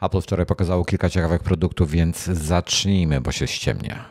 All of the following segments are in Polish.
Apple wczoraj pokazało kilka ciekawych produktów, więc zacznijmy, bo się ściemnia.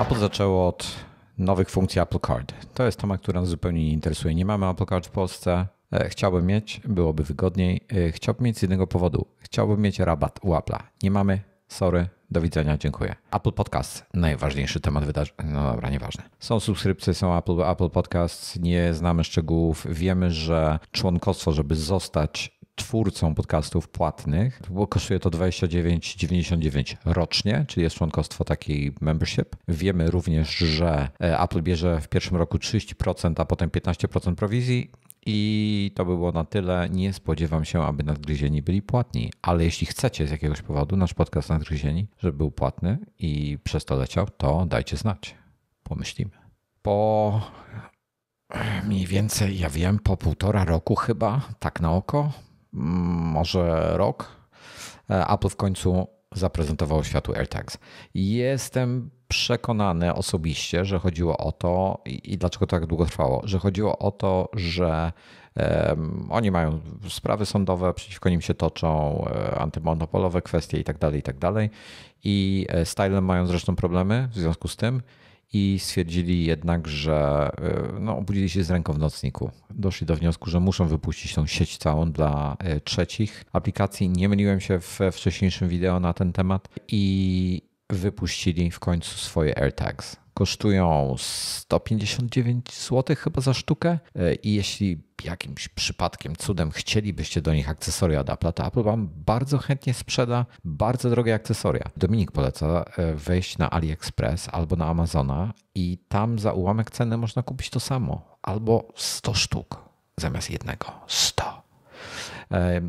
Apple zaczęło od nowych funkcji Apple Card. To jest temat, który nas zupełnie nie interesuje. Nie mamy Apple Card w Polsce. E, chciałbym mieć, byłoby wygodniej. E, chciałbym mieć z jednego powodu. Chciałbym mieć rabat u Apple'a. Nie mamy, sorry, do widzenia, dziękuję. Apple Podcast, najważniejszy temat wydarzenia. No dobra, nieważne. Są subskrypcje, są Apple, Apple Podcasts, nie znamy szczegółów. Wiemy, że członkostwo, żeby zostać twórcą podcastów płatnych, bo kosztuje to 29,99 rocznie, czyli jest członkostwo takiej membership. Wiemy również, że e, Apple bierze w pierwszym roku 30%, a potem 15% prowizji. I to by było na tyle. Nie spodziewam się, aby nadgryzieni byli płatni, ale jeśli chcecie z jakiegoś powodu nasz podcast nadgryzieni, żeby był płatny i przez to leciał, to dajcie znać. Pomyślimy. Po e, mniej więcej, ja wiem, po półtora roku chyba, tak na oko, może rok, e, Apple w końcu zaprezentowało światu AirTags. Jestem przekonany osobiście, że chodziło o to, i dlaczego tak długo trwało, że chodziło o to, że um, oni mają sprawy sądowe, przeciwko nim się toczą, e, antymonopolowe kwestie itd., tak dalej, I stylem tak e, mają zresztą problemy w związku z tym i stwierdzili jednak, że y, no, obudzili się z ręką w nocniku. Doszli do wniosku, że muszą wypuścić tą sieć całą dla y, trzecich aplikacji. Nie myliłem się w wcześniejszym wideo na ten temat i wypuścili w końcu swoje AirTags kosztują 159 zł chyba za sztukę e, i jeśli jakimś przypadkiem, cudem chcielibyście do nich akcesoria od Apple, to Apple Wam bardzo chętnie sprzeda bardzo drogie akcesoria. Dominik poleca e, wejść na AliExpress albo na Amazona i tam za ułamek ceny można kupić to samo. Albo 100 sztuk zamiast jednego. 100. E,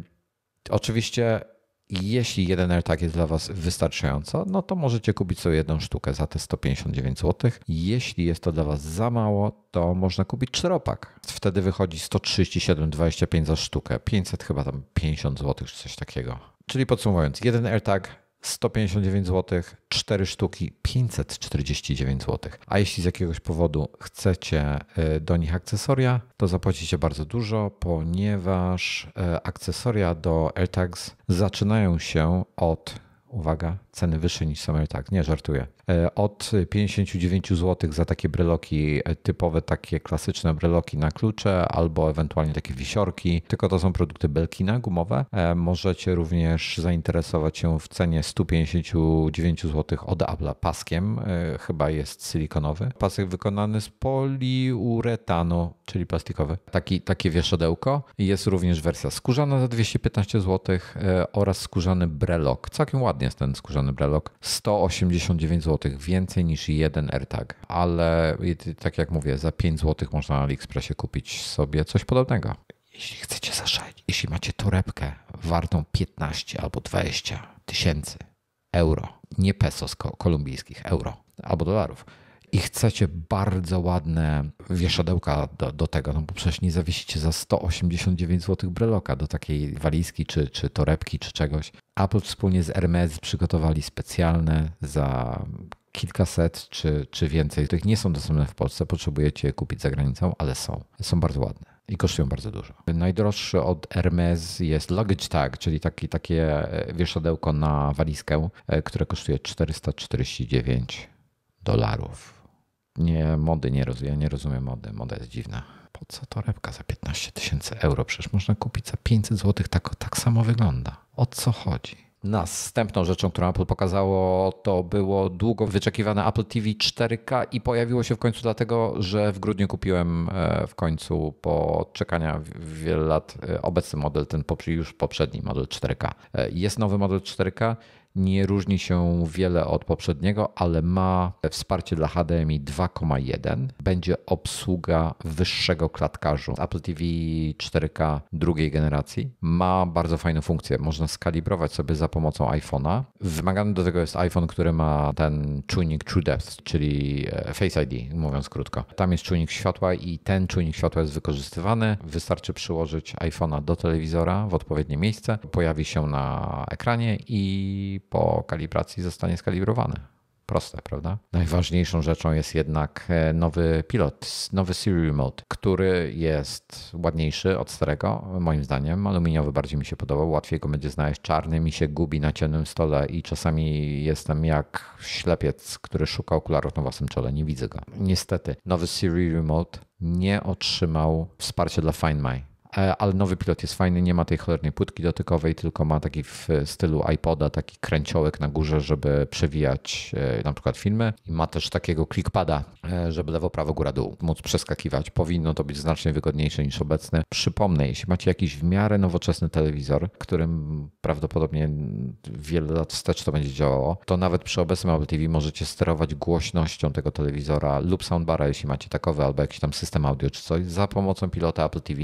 oczywiście jeśli jeden AirTag jest dla Was wystarczająco, no to możecie kupić sobie jedną sztukę za te 159 zł. Jeśli jest to dla Was za mało, to można kupić czteropak. Wtedy wychodzi 137,25 za sztukę, 500 chyba tam 50 zł czy coś takiego. Czyli podsumowując, jeden AirTag 159 zł, 4 sztuki 549 zł. A jeśli z jakiegoś powodu chcecie y, do nich akcesoria, to zapłacicie bardzo dużo, ponieważ y, akcesoria do AirTags zaczynają się od, uwaga, ceny wyższe niż same tak. Nie, żartuję. E, od 59 zł za takie breloki, e, typowe takie klasyczne breloki na klucze albo ewentualnie takie wisiorki, tylko to są produkty Belkina gumowe. E, możecie również zainteresować się w cenie 159 zł od Abla paskiem, chyba jest silikonowy. Pasek wykonany z poliuretanu, czyli plastikowy. Taki, takie wieszadełko. Jest również wersja skórzana za 215 zł oraz skórzany brelok. Całkiem ładnie jest ten skórzany strony 189 zł, więcej niż jeden AirTag, ale tak jak mówię, za 5 zł można na AliExpressie kupić sobie coś podobnego. Jeśli chcecie zaszalić, jeśli macie torebkę wartą 15 albo 20 tysięcy euro, nie pesos kolumbijskich, euro albo dolarów, i chcecie bardzo ładne wieszadełka do, do tego, no bo przecież nie zawiesicie za 189 zł breloka do takiej walizki, czy, czy torebki, czy czegoś. Apple wspólnie z Hermes przygotowali specjalne za kilkaset czy, czy więcej. Tych nie są dostępne w Polsce, potrzebujecie je kupić za granicą, ale są. Są bardzo ładne i kosztują bardzo dużo. Najdroższy od Hermes jest luggage tag, czyli taki, takie e, wieszadełko na walizkę, e, które kosztuje 449 dolarów nie, mody nie rozumiem. Ja nie rozumiem mody. Moda jest dziwna. Po co torebka za 15 tysięcy euro? Przecież można kupić za 500 zł. Tak, tak samo wygląda. O co chodzi? Następną rzeczą, którą Apple pokazało, to było długo wyczekiwane Apple TV 4K i pojawiło się w końcu dlatego, że w grudniu kupiłem e, w końcu po czekania wielu lat e, obecny model, ten już poprzedni model 4K. E, jest nowy model 4K nie różni się wiele od poprzedniego, ale ma wsparcie dla HDMI 2,1. Będzie obsługa wyższego klatkarzu Apple TV 4K drugiej generacji. Ma bardzo fajną funkcję. Można skalibrować sobie za pomocą iPhone'a. Wymagany do tego jest iPhone, który ma ten czujnik True Depth, czyli e, Face ID, mówiąc krótko. Tam jest czujnik światła i ten czujnik światła jest wykorzystywany. Wystarczy przyłożyć iPhone'a do telewizora w odpowiednie miejsce. Pojawi się na ekranie i po kalibracji zostanie skalibrowany. Proste, prawda? Najważniejszą rzeczą jest jednak e, nowy pilot, nowy Siri Remote, który jest ładniejszy od starego, moim zdaniem. Aluminiowy bardziej mi się podobał, łatwiej go będzie znaleźć. Czarny mi się gubi na ciemnym stole i czasami jestem jak ślepiec, który szuka okularów na własnym czole. Nie widzę go. Niestety, nowy Siri Remote nie otrzymał wsparcia dla Find My E, ale nowy pilot jest fajny, nie ma tej cholernej płytki dotykowej, tylko ma taki w stylu iPoda, taki kręciołek na górze, żeby przewijać e, na przykład filmy. I ma też takiego clickpada, e, żeby lewo, prawo, góra, dół móc przeskakiwać. Powinno to być znacznie wygodniejsze niż obecne. Przypomnę, jeśli macie jakiś w miarę nowoczesny telewizor, którym prawdopodobnie wiele lat wstecz to będzie działało, to nawet przy obecnym Apple TV możecie sterować głośnością tego telewizora lub soundbara, jeśli macie takowy, albo jakiś tam system audio czy coś, za pomocą pilota Apple TV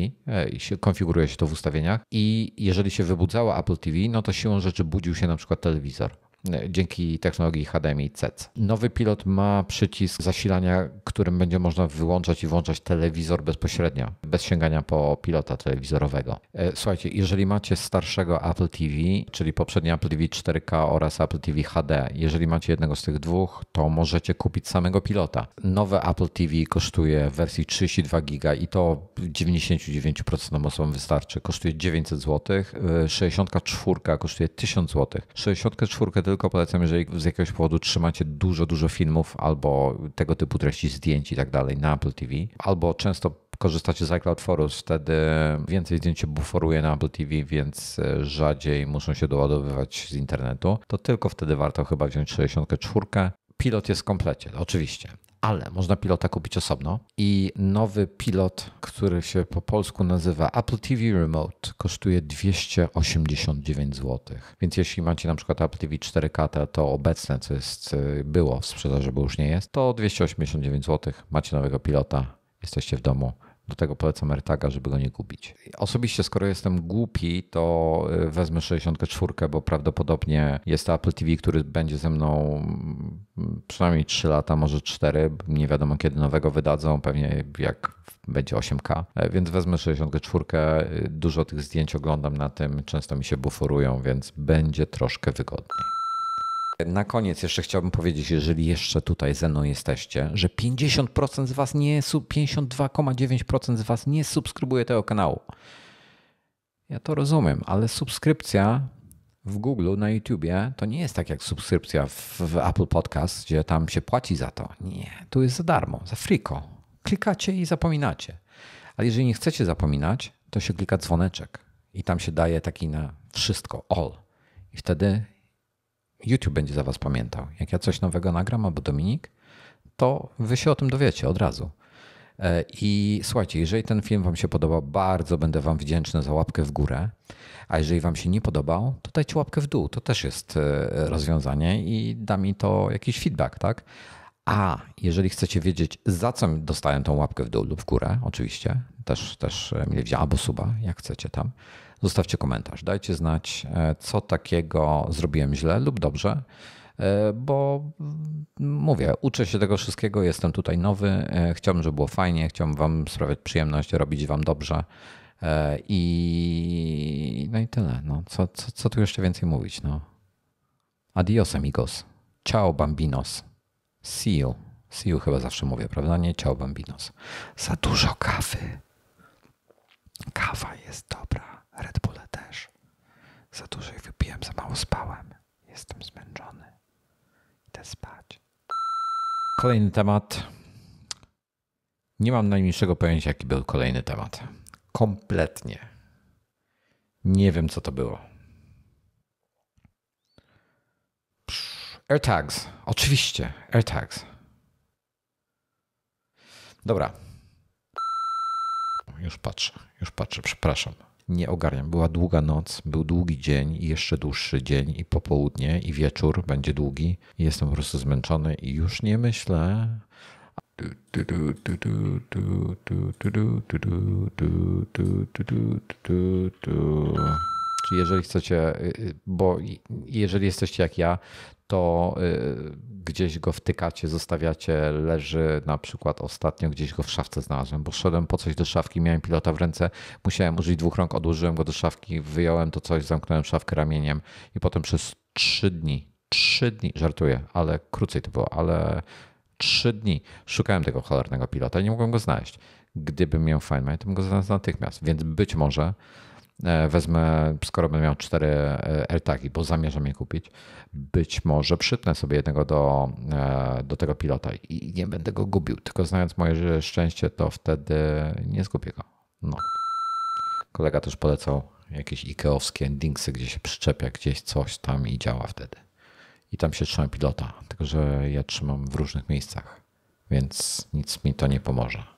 się, konfiguruje się to w ustawieniach i jeżeli się wybudzało Apple TV, no to siłą rzeczy budził się na przykład telewizor. E, dzięki technologii HDMI CEC. Nowy pilot ma przycisk zasilania, którym będzie można wyłączać i włączać telewizor bezpośrednio, bez sięgania po pilota telewizorowego. E, słuchajcie, jeżeli macie starszego Apple TV, czyli poprzednie Apple TV 4K oraz Apple TV HD, jeżeli macie jednego z tych dwóch, to możecie kupić samego pilota. Nowe Apple TV kosztuje w wersji 32 GB i to 99% osobom wystarczy. Kosztuje 900 zł, 64 kosztuje 1000 zł. 64 tylko polecam, jeżeli z jakiegoś powodu trzymacie dużo, dużo filmów albo tego typu treści zdjęć i tak dalej na Apple TV, albo często korzystacie z iCloud Forus, wtedy więcej zdjęć się buforuje na Apple TV, więc e, rzadziej muszą się doładowywać z internetu, to tylko wtedy warto chyba wziąć 64 Pilot jest w komplecie, oczywiście, ale można pilota kupić osobno i nowy pilot, który się po polsku nazywa Apple TV Remote, kosztuje 289 zł. Więc jeśli macie na przykład Apple TV 4K, to obecne, co jest, y, było w sprzedaży, bo już nie jest, to 289 zł, macie nowego pilota, jesteście w domu, do tego polecam AirTaga, żeby go nie gubić. Osobiście, skoro jestem głupi, to y, wezmę 64, bo prawdopodobnie jest to Apple TV, który będzie ze mną mm, przynajmniej 3 lata, może 4. Nie wiadomo, kiedy nowego wydadzą, pewnie jak będzie 8K, e, więc wezmę 64. Y, dużo tych zdjęć oglądam na tym, często mi się buforują, więc będzie troszkę wygodniej. Na koniec jeszcze chciałbym powiedzieć, jeżeli jeszcze tutaj ze mną jesteście, że 50% z was nie 52,9% z was nie subskrybuje tego kanału. Ja to rozumiem, ale subskrypcja w Google, na YouTubie to nie jest tak jak subskrypcja w, w Apple Podcast, gdzie tam się płaci za to. Nie, tu jest za darmo, za friko. Klikacie i zapominacie. Ale jeżeli nie chcecie zapominać, to się klika dzwoneczek i tam się daje taki na wszystko, all. I wtedy YouTube będzie za Was pamiętał. Jak ja coś nowego nagram albo Dominik, to Wy się o tym dowiecie od razu. E, I słuchajcie, jeżeli ten film Wam się podobał, bardzo będę Wam wdzięczny za łapkę w górę. A jeżeli Wam się nie podobał, to dajcie łapkę w dół. To też jest e, rozwiązanie i da mi to jakiś feedback, tak? A jeżeli chcecie wiedzieć, za co dostałem tą łapkę w dół lub w górę, oczywiście, też, też e, mile widziałem, albo suba, jak chcecie tam, zostawcie komentarz. Dajcie znać, e, co takiego zrobiłem źle lub dobrze, e, bo mm, mówię, uczę się tego wszystkiego, jestem tutaj nowy, e, chciałbym, żeby było fajnie, chciałbym Wam sprawiać przyjemność, robić Wam dobrze. I no i tyle. No, co, co, co tu jeszcze więcej mówić? No. Adios, amigos. Ciao, bambinos. See you. See you chyba zawsze mówię, prawda? Nie ciao, bambinos. Za dużo kawy. Kawa jest dobra. Red Bulla też. Za dużo ich wypiłem, za mało spałem. Jestem zmęczony. Idę spać. Kolejny temat. Nie mam najmniejszego pojęcia, jaki był kolejny temat. Kompletnie. Nie wiem, co to było. AirTags. Oczywiście, AirTags. Dobra. Już patrzę, już patrzę, przepraszam nie ogarniam. Była długa noc, był długi dzień i jeszcze dłuższy dzień i popołudnie i wieczór będzie długi. Jestem po prostu zmęczony i już nie myślę. Czy jeżeli chcecie, y, y, bo jeżeli jesteście jak ja, to y, gdzieś go wtykacie, zostawiacie, leży na przykład ostatnio gdzieś go w szafce znalazłem, bo szedłem po coś do szafki, miałem pilota w ręce, musiałem użyć dwóch rąk, odłożyłem go do szafki, wyjąłem to coś, zamknąłem szafkę ramieniem i potem przez trzy dni, trzy dni, żartuję, ale krócej to było, ale trzy dni szukałem tego cholernego pilota i nie mogłem go znaleźć. Gdybym miał Find to bym go znalazł natychmiast, więc być może E, wezmę, skoro będę miał cztery e, AirTagi, bo zamierzam je kupić, być może przytnę sobie jednego do, e, do tego pilota i nie będę go gubił, tylko znając moje szczęście, to wtedy nie zgubię go. No. Kolega też polecał jakieś ikeowskie endingsy, gdzie się przyczepia gdzieś coś tam i działa wtedy. I tam się trzyma pilota, tylko że ja trzymam w różnych miejscach, więc nic mi to nie pomoże.